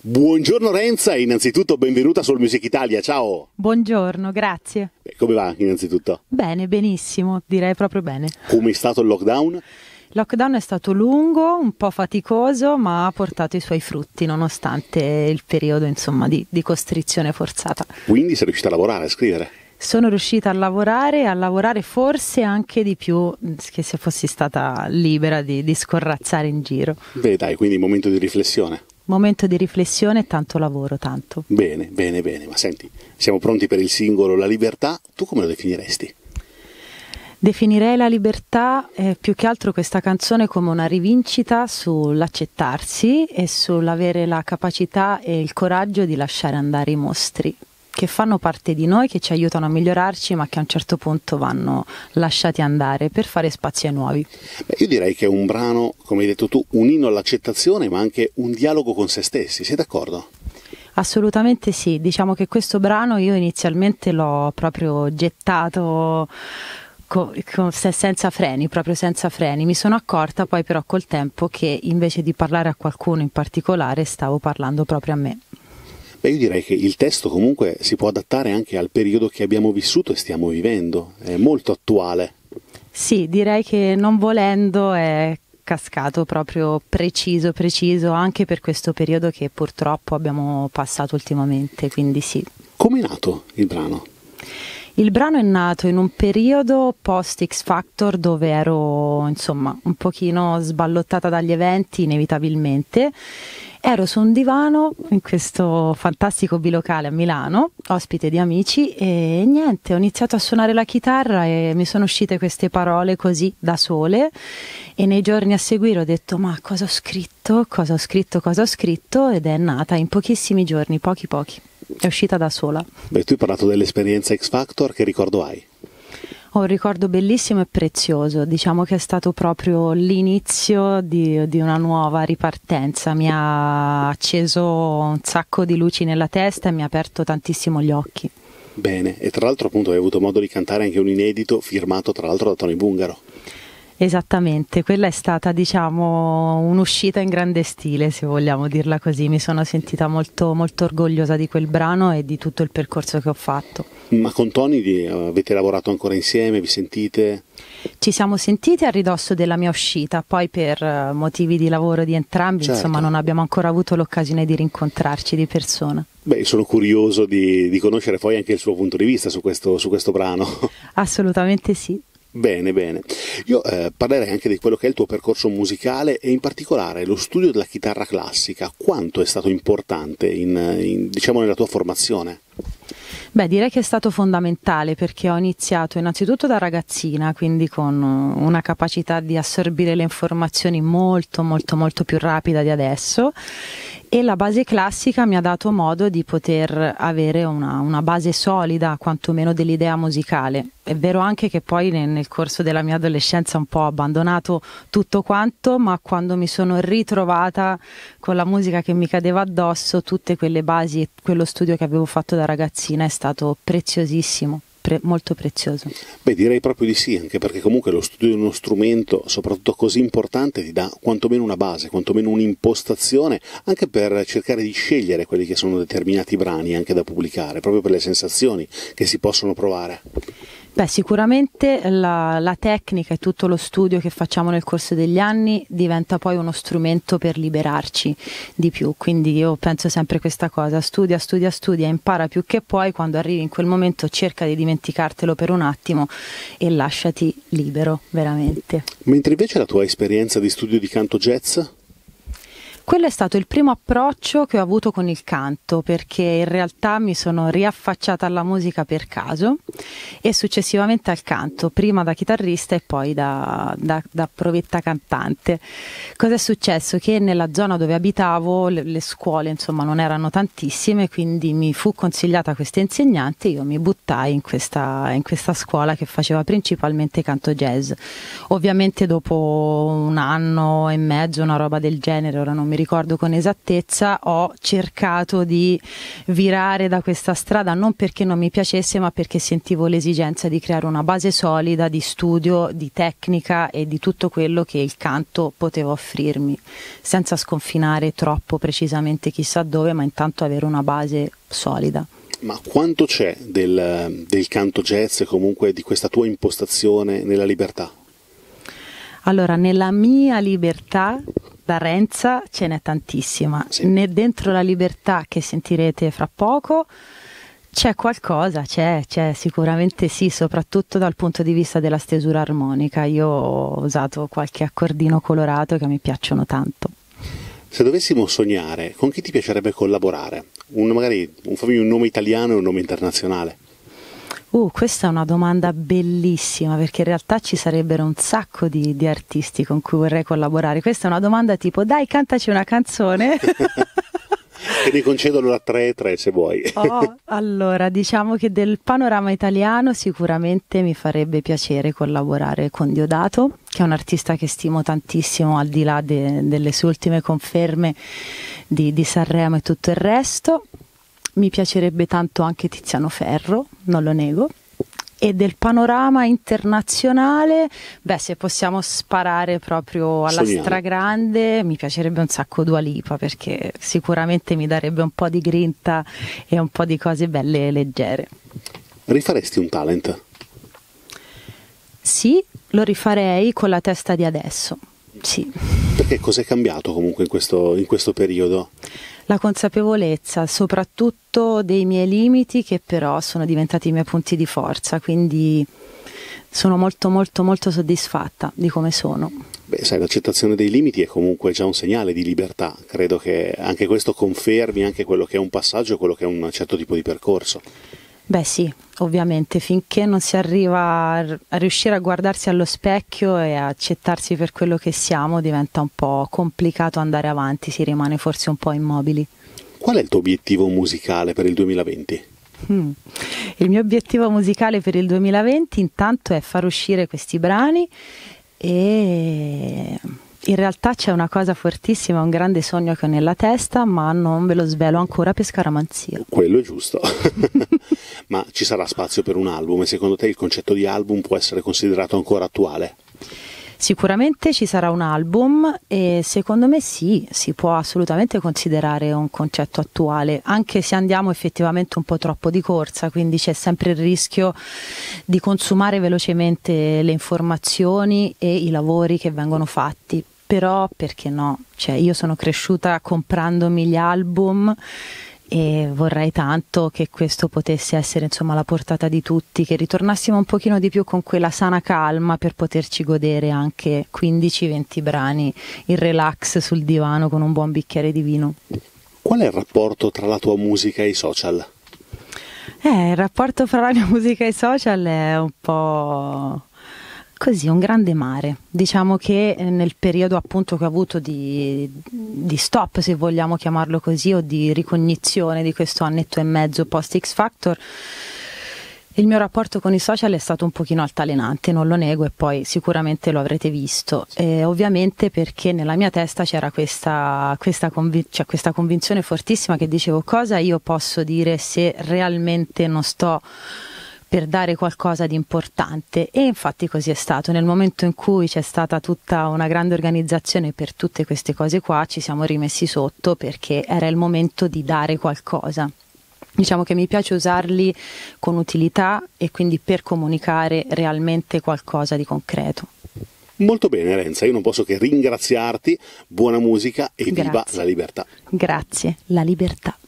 Buongiorno Renza, innanzitutto benvenuta sul Music Italia, ciao. Buongiorno, grazie. Beh, come va innanzitutto? Bene, benissimo, direi proprio bene. Come è stato il lockdown? Il lockdown è stato lungo, un po' faticoso, ma ha portato i suoi frutti nonostante il periodo insomma, di, di costrizione forzata. Quindi sei riuscita a lavorare, a scrivere? sono riuscita a lavorare, a lavorare forse anche di più mm, che se fossi stata libera di, di scorrazzare in giro. Beh dai, quindi momento di riflessione momento di riflessione e tanto lavoro, tanto. Bene, bene, bene, ma senti, siamo pronti per il singolo La libertà, tu come lo definiresti? Definirei la libertà eh, più che altro questa canzone come una rivincita sull'accettarsi e sull'avere la capacità e il coraggio di lasciare andare i mostri che fanno parte di noi, che ci aiutano a migliorarci, ma che a un certo punto vanno lasciati andare per fare spazi nuovi. Beh, io direi che è un brano, come hai detto tu, un inno all'accettazione, ma anche un dialogo con se stessi, sei d'accordo? Assolutamente sì, diciamo che questo brano io inizialmente l'ho proprio gettato co- co- senza freni, proprio senza freni. Mi sono accorta poi però col tempo che invece di parlare a qualcuno in particolare stavo parlando proprio a me. Beh, io direi che il testo comunque si può adattare anche al periodo che abbiamo vissuto e stiamo vivendo, è molto attuale. Sì, direi che non volendo è cascato proprio preciso, preciso anche per questo periodo che purtroppo abbiamo passato ultimamente, quindi sì. Come è nato il brano? Il brano è nato in un periodo post X Factor dove ero insomma un pochino sballottata dagli eventi inevitabilmente Ero su un divano in questo fantastico bilocale a Milano, ospite di amici, e niente, ho iniziato a suonare la chitarra e mi sono uscite queste parole così da sole e nei giorni a seguire ho detto ma cosa ho scritto, cosa ho scritto, cosa ho scritto ed è nata in pochissimi giorni, pochi pochi, è uscita da sola. Beh, tu hai parlato dell'esperienza X Factor, che ricordo hai? Ho un ricordo bellissimo e prezioso, diciamo che è stato proprio l'inizio di, di, una nuova ripartenza, mi ha acceso un sacco di luci nella testa e mi ha aperto tantissimo gli occhi. Bene, e tra l'altro appunto hai avuto modo di cantare anche un inedito firmato tra l'altro da Tony Bungaro. Esattamente, quella è stata diciamo un'uscita in grande stile se vogliamo dirla così, mi sono sentita molto, molto orgogliosa di quel brano e di tutto il percorso che ho fatto. Ma con Tony eh, avete lavorato ancora insieme? Vi sentite? Ci siamo sentiti a ridosso della mia uscita, poi per eh, motivi di lavoro di entrambi, certo. insomma, non abbiamo ancora avuto l'occasione di rincontrarci di persona. Beh, sono curioso di, di conoscere poi anche il suo punto di vista su questo, su questo brano. Assolutamente sì. Bene, bene. Io eh, parlerei anche di quello che è il tuo percorso musicale e in particolare lo studio della chitarra classica. Quanto è stato importante in, in, diciamo, nella tua formazione? Beh, direi che è stato fondamentale perché ho iniziato innanzitutto da ragazzina, quindi con uh, una capacità di assorbire le informazioni molto molto molto più rapida di adesso e la base classica mi ha dato modo di poter avere una, una base solida quantomeno dell'idea musicale è vero anche che poi nel, nel corso della mia adolescenza un po' ho abbandonato tutto quanto, ma quando mi sono ritrovata con la musica che mi cadeva addosso, tutte quelle basi e quello studio che avevo fatto da ragazzina è stato preziosissimo molto prezioso. Beh, direi proprio di sì, anche perché comunque lo studio di uno strumento, soprattutto così importante, ti dà quantomeno una base, quantomeno un'impostazione, anche per cercare di scegliere quelli che sono determinati brani anche da pubblicare, proprio per le sensazioni che si possono provare. Beh, sicuramente la, la, tecnica e tutto lo studio che facciamo nel corso degli anni diventa poi uno strumento per liberarci di più, quindi io penso sempre questa cosa, studia, studia, studia, impara più che puoi, quando arrivi in quel momento cerca di dimenticartelo per un attimo e lasciati libero, veramente. Mentre invece la tua esperienza di studio di canto jazz quello è stato il primo approccio che ho avuto con il canto perché in realtà mi sono riaffacciata alla musica per caso e successivamente al canto, prima da chitarrista e poi da, da, da provetta cantante. Cos'è successo? Che nella zona dove abitavo le, le scuole insomma non erano tantissime, quindi mi fu consigliata questa insegnante e io mi buttai in questa, in questa scuola che faceva principalmente canto jazz. Ovviamente dopo un anno e mezzo, una roba del genere, ora non mi ricordo con esattezza, ho cercato di virare da questa strada non perché non mi piacesse, ma perché sentivo l'esigenza di creare una base solida di studio, di tecnica e di tutto quello che il canto poteva offrirmi, senza sconfinare troppo precisamente chissà dove, ma intanto avere una base solida. Ma quanto c'è del, del canto jazz e comunque di questa tua impostazione nella libertà? Allora, nella mia libertà trasparenza ce n'è tantissima. Sì. Ne, dentro la libertà che sentirete fra poco c'è qualcosa, c'è, c'è sicuramente sì, soprattutto dal punto di vista della stesura armonica. Io ho usato qualche accordino colorato che mi piacciono tanto. Se dovessimo sognare, con chi ti piacerebbe collaborare? Un, magari un, un nome italiano e un nome internazionale? Uh, questa è una domanda bellissima perché in realtà ci sarebbero un sacco di, di artisti con cui vorrei collaborare. Questa è una domanda tipo dai cantaci una canzone. Te ne concedo una 3 3 se vuoi. Oh, allora, diciamo che del panorama italiano sicuramente mi farebbe piacere collaborare con Diodato, che è un artista che stimo tantissimo al di là de, delle sue ultime conferme di, di Sanremo e tutto il resto mi piacerebbe tanto anche Tiziano Ferro, non lo nego. E del panorama internazionale, beh, se possiamo sparare proprio alla Sogniamo. stragrande, mi piacerebbe un sacco Dua Lipa perché sicuramente mi darebbe un po' di grinta e un po' di cose belle e leggere. Rifaresti un talent? Sì, lo rifarei con la testa di adesso. Sì. Perché cos'è cambiato comunque in questo, in questo periodo? la consapevolezza soprattutto dei miei limiti che però sono diventati i miei punti di forza, quindi sono molto molto molto soddisfatta di come sono. Beh, sai, l'accettazione dei limiti è comunque già un segnale di libertà, credo che anche questo confermi anche quello che è un passaggio, quello che è un certo tipo di percorso. Beh sì, ovviamente, finché non si arriva a riuscire a guardarsi allo specchio e accettarsi per quello che siamo, diventa un po' complicato andare avanti, si rimane forse un po' immobili. Qual è il tuo obiettivo musicale per il 2020? Mm. Il mio obiettivo musicale per il 2020 intanto è far uscire questi brani e in realtà c'è una cosa fortissima, un grande sogno che ho nella testa, ma non ve lo svelo ancora per scaramanzia. Quello è giusto. ma ci sarà spazio per un album e secondo te il concetto di album può essere considerato ancora attuale? Sicuramente ci sarà un album e secondo me sì, si può assolutamente considerare un concetto attuale, anche se andiamo effettivamente un po' troppo di corsa, quindi c'è sempre il rischio di consumare velocemente le informazioni e i lavori che vengono fatti però perché no? Cioè, io sono cresciuta comprandomi gli album e vorrei tanto che questo potesse essere insomma la portata di tutti, che ritornassimo un pochino di più con quella sana calma per poterci godere anche 15-20 brani in relax sul divano con un buon bicchiere di vino. Qual è il rapporto tra la tua musica e i social? Eh, il rapporto fra la mia musica e i social è un po' Così, un grande mare. Diciamo che eh, nel periodo appunto che ho avuto di, di, stop, se vogliamo chiamarlo così, o di ricognizione di questo annetto e mezzo post X Factor, il mio rapporto con i social è stato un pochino altalenante, non lo nego e poi sicuramente lo avrete visto. E eh, ovviamente perché nella mia testa c'era questa, questa, convi- cioè questa convinzione fortissima che dicevo cosa io posso dire se realmente non sto per dare qualcosa di importante e infatti così è stato. Nel momento in cui c'è stata tutta una grande organizzazione per tutte queste cose qua, ci siamo rimessi sotto perché era il momento di dare qualcosa. Diciamo che mi piace usarli con utilità e quindi per comunicare realmente qualcosa di concreto. Molto bene Renza, io non posso che ringraziarti, buona musica e Grazie. viva la libertà. Grazie, la libertà.